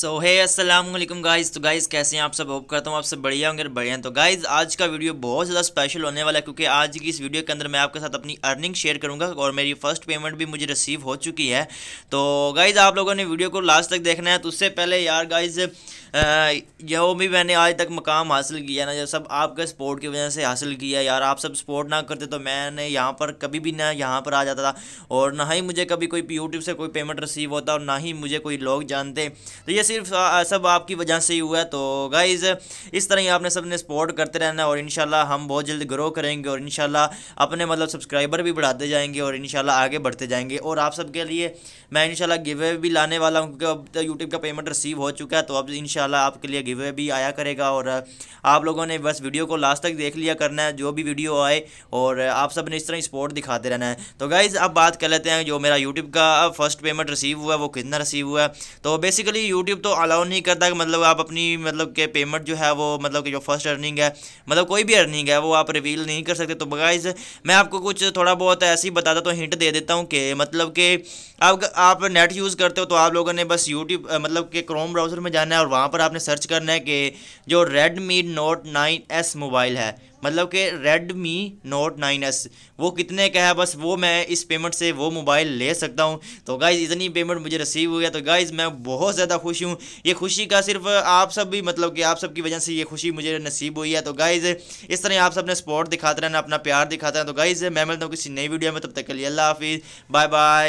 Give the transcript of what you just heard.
सो है असलम गाइज़ तो गाइज़ कैसे हैं आप सब होप करता हूँ आप सब बढ़िया होंगे बढ़िया हैं तो गाइज़ आज का वीडियो बहुत ज़्यादा स्पेशल होने वाला है क्योंकि आज की इस वीडियो के अंदर मैं आपके साथ अपनी अर्निंग शेयर करूँगा और मेरी फर्स्ट पेमेंट भी मुझे रिसीव हो चुकी है तो गाइज़ आप लोगों ने वीडियो को लास्ट तक देखना है तो उससे पहले यार गाइज़ जो भी मैंने आज तक मकाम हासिल किया ना जो सब आपके सपोर्ट की वजह से हासिल किया यार आप सब सपोर्ट ना करते तो मैंने यहाँ पर कभी भी ना यहाँ पर आ जाता था और ना ही मुझे कभी कोई यूट्यूब से कोई पेमेंट रिसीव होता और ना ही मुझे कोई लोग जानते तो ये सिर्फ सब आपकी वजह से ही हुआ तो गाइज़ इस तरह ही आपने सबने सपोर्ट करते रहना और इन हम बहुत जल्द ग्रो करेंगे और इन अपने मतलब सब्सक्राइबर भी बढ़ाते जाएंगे और इन आगे बढ़ते जाएंगे और आप सबके लिए मैं इन गिवे भी लाने वाला हूँ क्योंकि अब तो यूट्यूब का पेमेंट रिसीव हो चुका है तो अब इन इंशाल्लाह आपके लिए गिवे भी आया करेगा और आप लोगों ने बस वीडियो को लास्ट तक देख लिया करना है जो भी वीडियो आए और आप सब ने इस तरह सपोर्ट दिखाते रहना है तो गाइज़ अब बात कर लेते हैं जो मेरा यूट्यूब का फर्स्ट पेमेंट रिसीव हुआ है वो कितना रिसीव हुआ है तो बेसिकली यूट्यूब तो अलाउ नहीं करता कि मतलब आप अपनी मतलब के पेमेंट जो है वो मतलब कि जो फर्स्ट अर्निंग है मतलब कोई भी अर्निंग है वो आप रिवील नहीं कर सकते तो गाइज़ मैं आपको कुछ थोड़ा बहुत ऐसे ही बताता तो हिंट दे देता हूँ कि मतलब कि अब आप नेट यूज़ करते हो तो आप लोगों ने बस यूट्यूब मतलब के क्रोम ब्राउज़र में जाना है और वहाँ वहाँ पर आपने सर्च करना है कि जो Redmi Note 9s मोबाइल है मतलब कि Redmi Note 9s वो कितने का है बस वो मैं इस पेमेंट से वो मोबाइल ले सकता हूँ तो गाइज़ इतनी पेमेंट मुझे रिसीव हुई है तो गाइज़ मैं बहुत ज़्यादा खुश हूँ ये खुशी का सिर्फ आप सब भी मतलब कि आप सब की वजह से ये खुशी मुझे नसीब हुई है तो गाइज़ इस तरह आप सब ने सपोर्ट दिखाते रहना अपना प्यार दिखाते रहना तो गाइज़ मैं मिलता हूँ किसी नई वीडियो में तब तक के लिए अल्लाह हाफिज़ बाय बाय